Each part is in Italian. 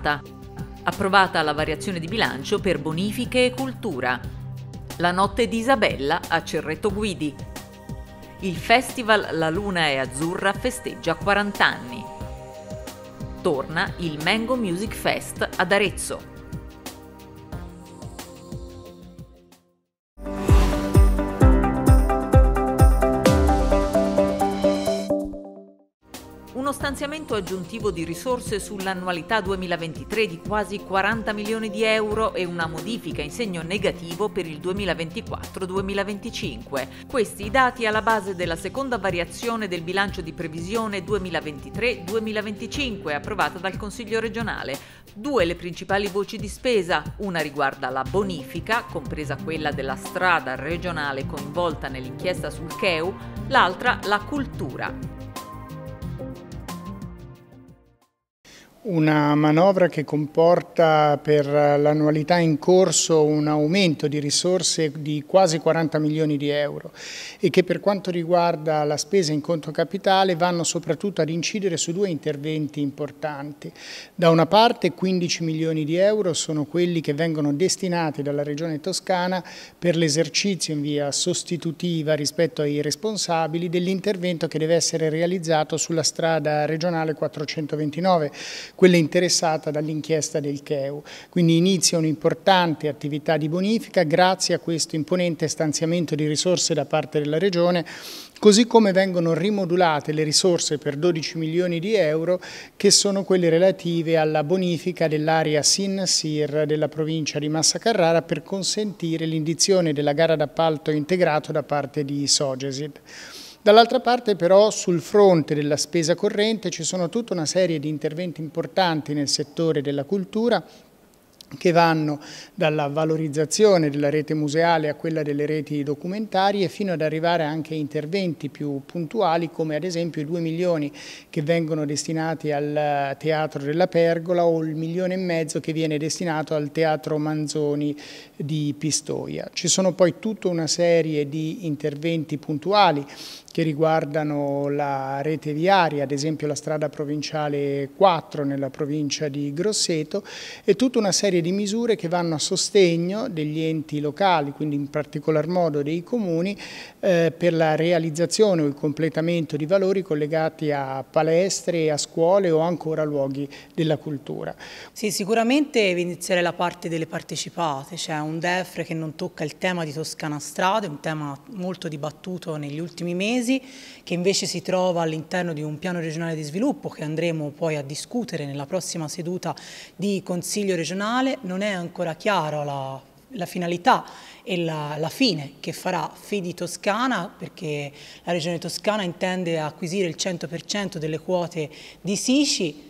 stata approvata la variazione di bilancio per bonifiche e cultura, la notte di Isabella a Cerretto Guidi, il festival La Luna è Azzurra festeggia 40 anni, torna il Mango Music Fest ad Arezzo. incremento aggiuntivo di risorse sull'annualità 2023 di quasi 40 milioni di euro e una modifica in segno negativo per il 2024-2025. Questi i dati alla base della seconda variazione del bilancio di previsione 2023-2025 approvata dal Consiglio regionale. Due le principali voci di spesa, una riguarda la bonifica, compresa quella della strada regionale coinvolta nell'inchiesta sul CEU, l'altra la cultura. Una manovra che comporta per l'annualità in corso un aumento di risorse di quasi 40 milioni di euro e che per quanto riguarda la spesa in conto capitale vanno soprattutto ad incidere su due interventi importanti. Da una parte 15 milioni di euro sono quelli che vengono destinati dalla Regione Toscana per l'esercizio in via sostitutiva rispetto ai responsabili dell'intervento che deve essere realizzato sulla strada regionale 429 quella interessata dall'inchiesta del CEU. Quindi inizia un'importante attività di bonifica grazie a questo imponente stanziamento di risorse da parte della Regione, così come vengono rimodulate le risorse per 12 milioni di euro che sono quelle relative alla bonifica dell'area Sin-Sir della provincia di Massa Carrara per consentire l'indizione della gara d'appalto integrato da parte di Sogesid. Dall'altra parte però sul fronte della spesa corrente ci sono tutta una serie di interventi importanti nel settore della cultura che vanno dalla valorizzazione della rete museale a quella delle reti documentarie fino ad arrivare anche a interventi più puntuali come ad esempio i 2 milioni che vengono destinati al Teatro della Pergola o il milione e mezzo che viene destinato al Teatro Manzoni di Pistoia. Ci sono poi tutta una serie di interventi puntuali che riguardano la rete viaria, ad esempio la strada provinciale 4 nella provincia di Grosseto e tutta una serie di misure che vanno a sostegno degli enti locali, quindi in particolar modo dei comuni, eh, per la realizzazione o il completamento di valori collegati a palestre, a scuole o ancora luoghi della cultura. Sì, sicuramente evidenziare la parte delle partecipate, c'è cioè un DEFRE che non tocca il tema di Toscana Strade, un tema molto dibattuto negli ultimi mesi, Paesi, che invece si trova all'interno di un piano regionale di sviluppo che andremo poi a discutere nella prossima seduta di Consiglio regionale. Non è ancora chiaro la la finalità e la, la, fine che farà Fidi Toscana perché la regione toscana intende acquisire il 100% delle quote di Sici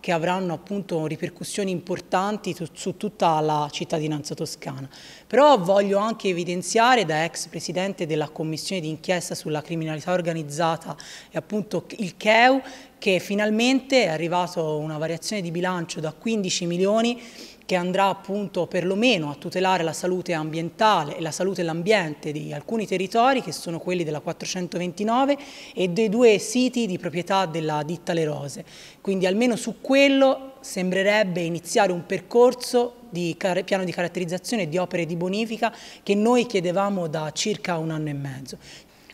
che avranno appunto ripercussioni importanti su, su tutta la cittadinanza toscana. Però voglio anche evidenziare da ex presidente della commissione d'inchiesta sulla criminalità organizzata e appunto il CEU che finalmente è arrivata una variazione di bilancio da 15 milioni che andrà appunto perlomeno a tutelare la salute ambientale e la salute e l'ambiente di alcuni territori che sono quelli della 429 e dei due siti di proprietà della ditta Le Rose. Quindi almeno su quello sembrerebbe iniziare un percorso di piano di caratterizzazione di opere di bonifica che noi chiedevamo da circa un anno e mezzo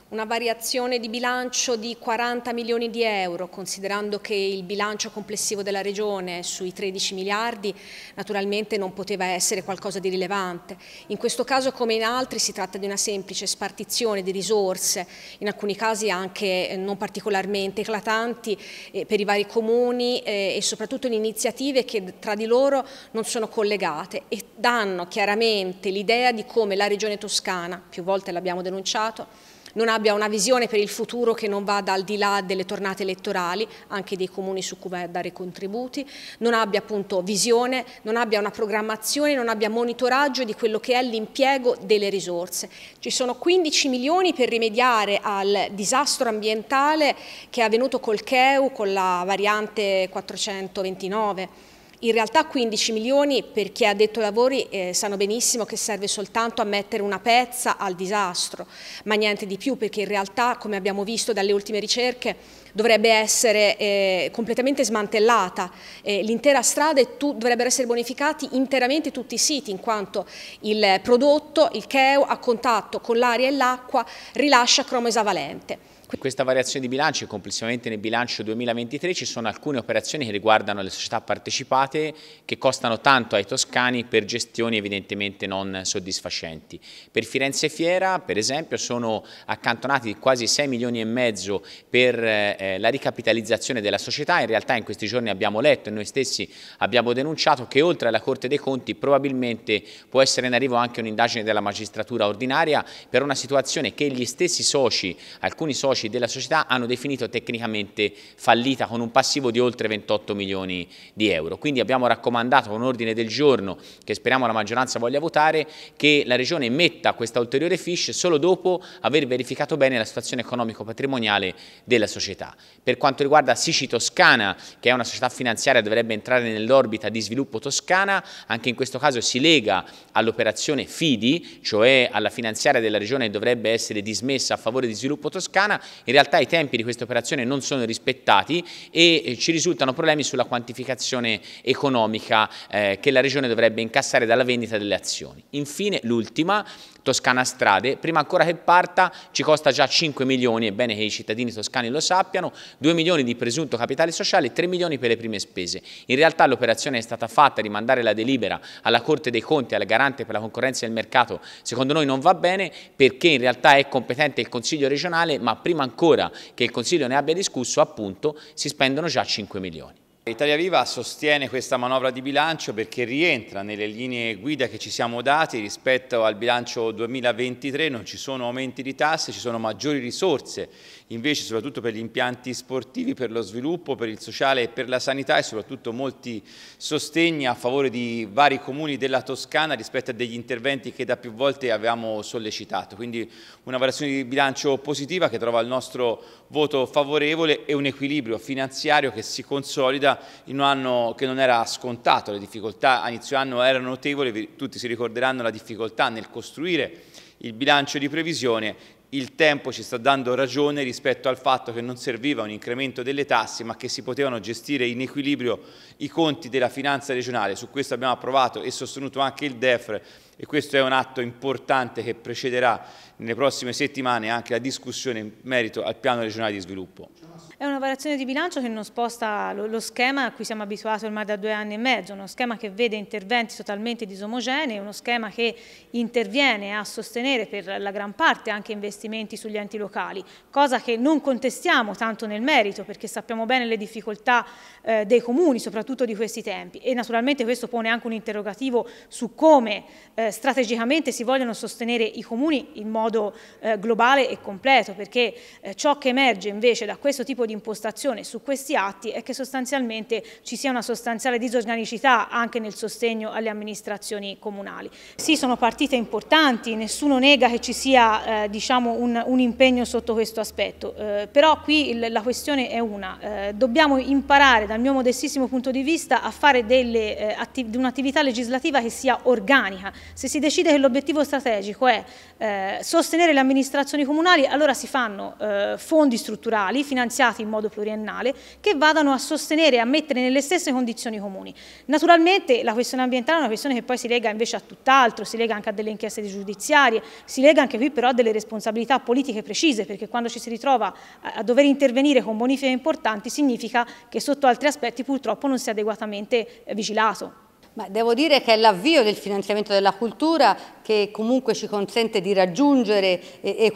una variazione di bilancio di 40 milioni di euro, considerando che il bilancio complessivo della Regione sui 13 miliardi naturalmente non poteva essere qualcosa di rilevante. In questo caso come in altri si tratta di una semplice spartizione di risorse, in alcuni casi anche eh, non particolarmente eclatanti eh, per i vari comuni eh, e soprattutto in iniziative che tra di loro non sono collegate e danno chiaramente l'idea di come la Regione Toscana, più volte l'abbiamo denunciato, non abbia una visione per il futuro che non vada al di là delle tornate elettorali, anche dei comuni su cui va a dare contributi, non abbia appunto visione, non abbia una programmazione, non abbia monitoraggio di quello che è l'impiego delle risorse. Ci sono 15 milioni per rimediare al disastro ambientale che è avvenuto col CEU, con la variante 429 in realtà 15 milioni per chi ha detto lavori eh, sanno benissimo che serve soltanto a mettere una pezza al disastro, ma niente di più perché in realtà come abbiamo visto dalle ultime ricerche dovrebbe essere eh, completamente smantellata eh, l'intera strada e dovrebbero essere bonificati interamente tutti i siti in quanto il prodotto, il cheo a contatto con l'aria e l'acqua rilascia cromo esavalente. Questa variazione di bilancio e complessivamente nel bilancio 2023 ci sono alcune operazioni che riguardano le società partecipate che costano tanto ai toscani per gestioni evidentemente non soddisfacenti. Per Firenze Fiera per esempio sono accantonati quasi 6 milioni e mezzo per eh, eh, la ricapitalizzazione della società, in realtà in questi giorni abbiamo letto e noi stessi abbiamo denunciato che oltre alla Corte dei Conti probabilmente può essere in arrivo anche un'indagine della magistratura ordinaria per una situazione che gli stessi soci, alcuni soci soci della società hanno definito tecnicamente fallita con un passivo di oltre 28 milioni di euro. Quindi abbiamo raccomandato con ordine del giorno, che speriamo la maggioranza voglia votare, che la Regione metta questa ulteriore fish solo dopo aver verificato bene la situazione economico-patrimoniale della società. Per quanto riguarda Sici Toscana, che è una società finanziaria che dovrebbe entrare nell'orbita di sviluppo toscana, anche in questo caso si lega all'operazione FIDI, cioè alla finanziaria della Regione che dovrebbe essere dismessa a favore di sviluppo toscana, in realtà i tempi di questa operazione non sono rispettati e eh, ci risultano problemi sulla quantificazione economica eh, che la Regione dovrebbe incassare dalla vendita delle azioni. Infine l'ultima, Toscana Strade, prima ancora che parta ci costa già 5 milioni, è bene che i cittadini toscani lo sappiano, 2 milioni di presunto capitale sociale e 3 milioni per le prime spese. In realtà l'operazione è stata fatta di mandare la delibera alla Corte dei Conti, al Garante per la concorrenza e il mercato, secondo noi non va bene perché in realtà è competente il Consiglio regionale ma prima prima ancora che il Consiglio ne abbia discusso appunto si spendono già 5 milioni. Italia Viva sostiene questa manovra di bilancio perché rientra nelle linee guida che ci siamo dati rispetto al bilancio 2023, non ci sono aumenti di tasse, ci sono maggiori risorse invece soprattutto per gli impianti sportivi, per lo sviluppo, per il sociale e per la sanità e soprattutto molti sostegni a favore di vari comuni della Toscana rispetto a degli interventi che da più volte avevamo sollecitato. Quindi una variazione di bilancio positiva che trova il nostro voto favorevole e un equilibrio finanziario che si consolida in un anno che non era scontato, le difficoltà a inizio anno erano notevoli, tutti si ricorderanno la difficoltà nel costruire il bilancio di previsione, il tempo ci sta dando ragione rispetto al fatto che non serviva un incremento delle tasse ma che si potevano gestire in equilibrio i conti della finanza regionale, su questo abbiamo approvato e sostenuto anche il DEFR e questo è un atto importante che precederà nelle prossime settimane anche la discussione in merito al piano regionale di sviluppo. È una variazione di bilancio che non sposta lo, schema a cui siamo abituati ormai da due anni e mezzo, uno schema che vede interventi totalmente disomogenei, uno schema che interviene a sostenere per la gran parte anche investimenti sugli enti locali, cosa che non contestiamo tanto nel merito perché sappiamo bene le difficoltà eh, dei comuni, soprattutto di questi tempi e naturalmente questo pone anche un interrogativo su come eh, strategicamente si vogliono sostenere i comuni in modo modo eh, globale e completo, perché eh, ciò che emerge invece da questo tipo di impostazione su questi atti è che sostanzialmente ci sia una sostanziale disorganicità anche nel sostegno alle amministrazioni comunali. Sì, sono partite importanti, nessuno nega che ci sia eh, diciamo un, un, impegno sotto questo aspetto, eh, però qui il, la questione è una, eh, dobbiamo imparare dal mio modestissimo punto di vista a fare delle, eh, un'attività legislativa che sia organica, se si decide che l'obiettivo strategico è eh, sostenere le amministrazioni comunali, allora si fanno eh, fondi strutturali finanziati in modo pluriennale che vadano a sostenere e a mettere nelle stesse condizioni comuni. Naturalmente la questione ambientale è una questione che poi si lega invece a tutt'altro, si lega anche a delle inchieste giudiziarie, si lega anche qui però a delle responsabilità politiche precise perché quando ci si ritrova a, dover intervenire con bonifiche importanti significa che sotto altri aspetti purtroppo non si è adeguatamente eh, vigilato. Ma devo dire che è l'avvio del finanziamento della cultura che comunque ci consente di raggiungere e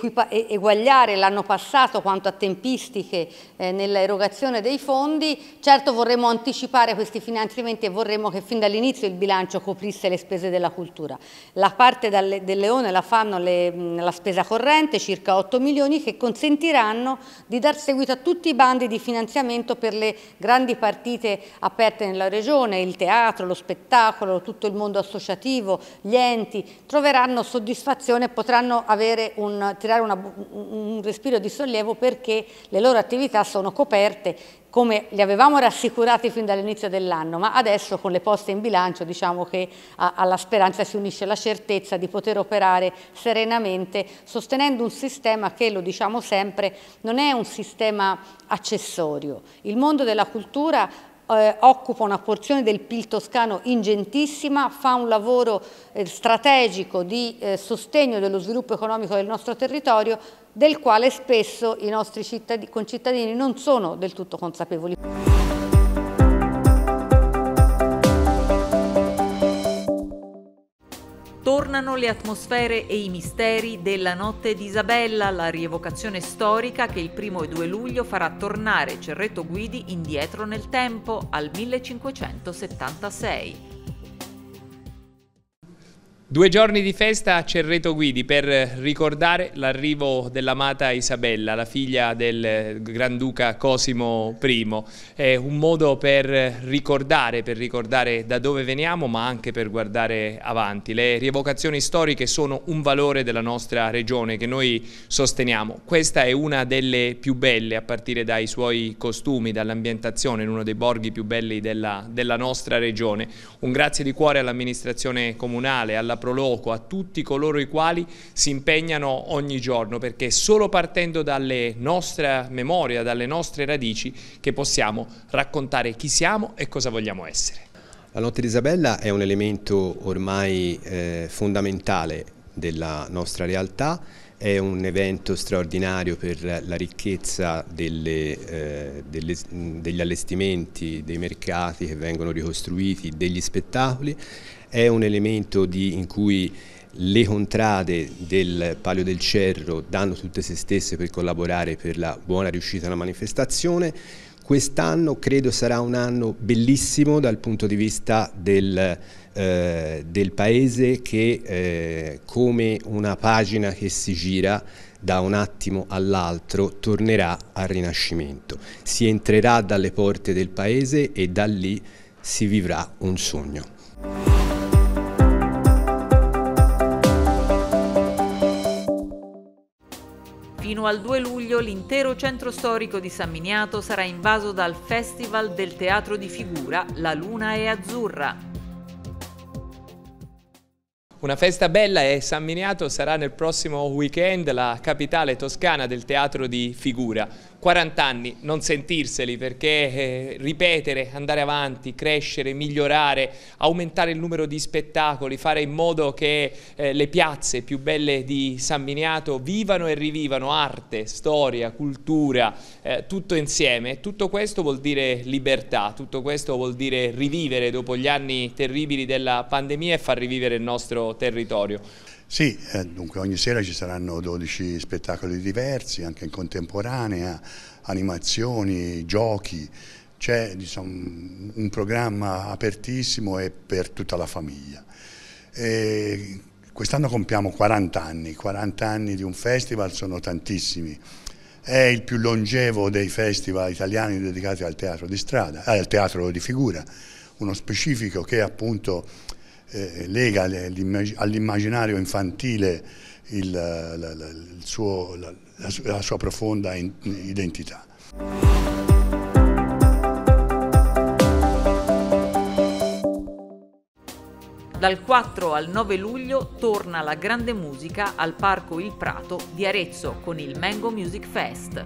eguagliare l'anno passato quanto a tempistiche eh, nell'erogazione dei fondi. Certo vorremmo anticipare questi finanziamenti e vorremmo che fin dall'inizio il bilancio coprisse le spese della cultura. La parte del leone la fanno le, la spesa corrente, circa 8 milioni, che consentiranno di dar seguito a tutti i bandi di finanziamento per le grandi partite aperte nella regione, il teatro, lo spettacolo, tutto il mondo associativo, gli enti, troveranno soddisfazione, e potranno un, tirare una, un respiro di sollievo perché le loro attività sono coperte come li avevamo rassicurati fin dall'inizio dell'anno, ma adesso con le poste in bilancio diciamo che a, alla speranza si unisce la certezza di poter operare serenamente sostenendo un sistema che, lo diciamo sempre, non è un sistema accessorio. Il mondo della cultura eh, occupa una porzione del PIL toscano ingentissima, fa un lavoro eh, strategico di eh, sostegno dello sviluppo economico del nostro territorio, del quale spesso i nostri concittadini non sono del tutto consapevoli. Tornano le atmosfere e i misteri della Notte di Isabella, la rievocazione storica che il primo e 2 luglio farà tornare Cerretto Guidi indietro nel tempo al 1576. Due giorni di festa a Cerreto Guidi per ricordare l'arrivo dell'amata Isabella, la figlia del Granduca Cosimo I. È un modo per ricordare, per ricordare da dove veniamo ma anche per guardare avanti. Le rievocazioni storiche sono un valore della nostra regione che noi sosteniamo. Questa è una delle più belle a partire dai suoi costumi, dall'ambientazione in uno dei borghi più belli della, della nostra regione. Un grazie di cuore all'amministrazione comunale, alla Proloco, a tutti coloro i quali si impegnano ogni giorno, perché è solo partendo dalle nostre memorie, dalle nostre radici, che possiamo raccontare chi siamo e cosa vogliamo essere. La notte di Isabella è un elemento ormai eh, fondamentale della nostra realtà, è un evento straordinario per la ricchezza delle, eh, delle, degli allestimenti, dei mercati che vengono ricostruiti, degli spettacoli è un elemento di, in cui le contrade del Palio del Cerro danno tutte se stesse per collaborare per la buona riuscita della manifestazione. Quest'anno credo sarà un anno bellissimo dal punto di vista del, eh, del paese che eh, come una pagina che si gira da un attimo all'altro tornerà al Rinascimento. Si entrerà dalle porte del paese e da lì si vivrà un sogno. Fino al 2 luglio l'intero centro storico di San Miniato sarà invaso dal Festival del Teatro di Figura La Luna è Azzurra, una festa bella e San Miniato sarà nel prossimo weekend la capitale toscana del teatro di figura. 40 anni, non sentirseli perché eh, ripetere, andare avanti, crescere, migliorare, aumentare il numero di spettacoli, fare in modo che eh, le piazze più belle di San Miniato vivano e rivivano arte, storia, cultura, eh, tutto insieme. Tutto questo vuol dire libertà, tutto questo vuol dire rivivere dopo gli anni terribili della pandemia e far rivivere il nostro territorio. Sì, eh, dunque ogni sera ci saranno 12 spettacoli diversi, anche in contemporanea, animazioni, giochi, c'è diciamo, un programma apertissimo e per tutta la famiglia. Quest'anno compiamo 40 anni, 40 anni di un festival sono tantissimi, è il più longevo dei festival italiani dedicati al teatro di strada, eh, al teatro di figura, uno specifico che appunto eh, lega all'immaginario infantile il, la, la, il suo, la, la, sua profonda in, identità. Dal 4 al 9 luglio torna la grande musica al Parco Il Prato di Arezzo con il Mango Music Fest.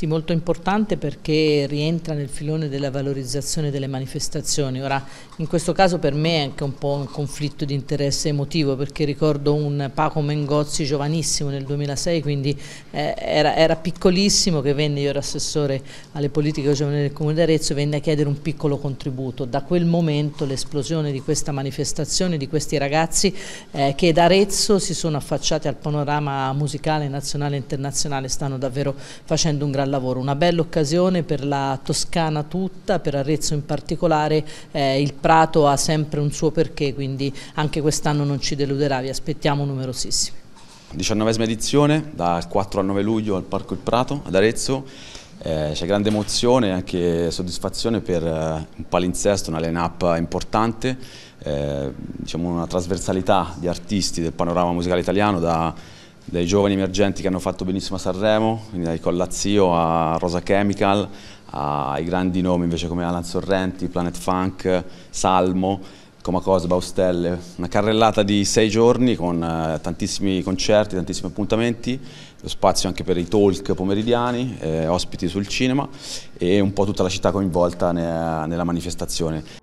Sì, molto importante perché rientra nel filone della valorizzazione delle manifestazioni. Ora, in questo caso per me è anche un po' un conflitto di interesse emotivo perché ricordo un Paco Mengozzi giovanissimo nel 2006, quindi eh, era, era, piccolissimo che venne, io ero assessore alle politiche giovanili del Comune di Arezzo, venne a chiedere un piccolo contributo. Da quel momento l'esplosione di questa manifestazione, di questi ragazzi eh, che da Arezzo si sono affacciati al panorama musicale nazionale e internazionale stanno davvero facendo un gran lavoro, una bella occasione per la Toscana tutta, per Arezzo in particolare, eh, il Prato ha sempre un suo perché, quindi anche quest'anno non ci deluderà, vi aspettiamo numerosissimi. 19 edizione, dal 4 al 9 luglio al Parco Il Prato ad Arezzo, eh, c'è grande emozione e anche soddisfazione per eh, un palinsesto, una line-up importante, eh, diciamo una trasversalità di artisti del panorama musicale italiano da dai giovani emergenti che hanno fatto benissimo a Sanremo, quindi dai Collazio a Rosa Chemical, ai grandi nomi invece come Alan Sorrenti, Planet Funk, Salmo, Comacos, Baustelle, una carrellata di sei giorni con eh, tantissimi concerti, tantissimi appuntamenti, lo spazio anche per i talk pomeridiani, eh, ospiti sul cinema e un po' tutta la città coinvolta ne nella manifestazione.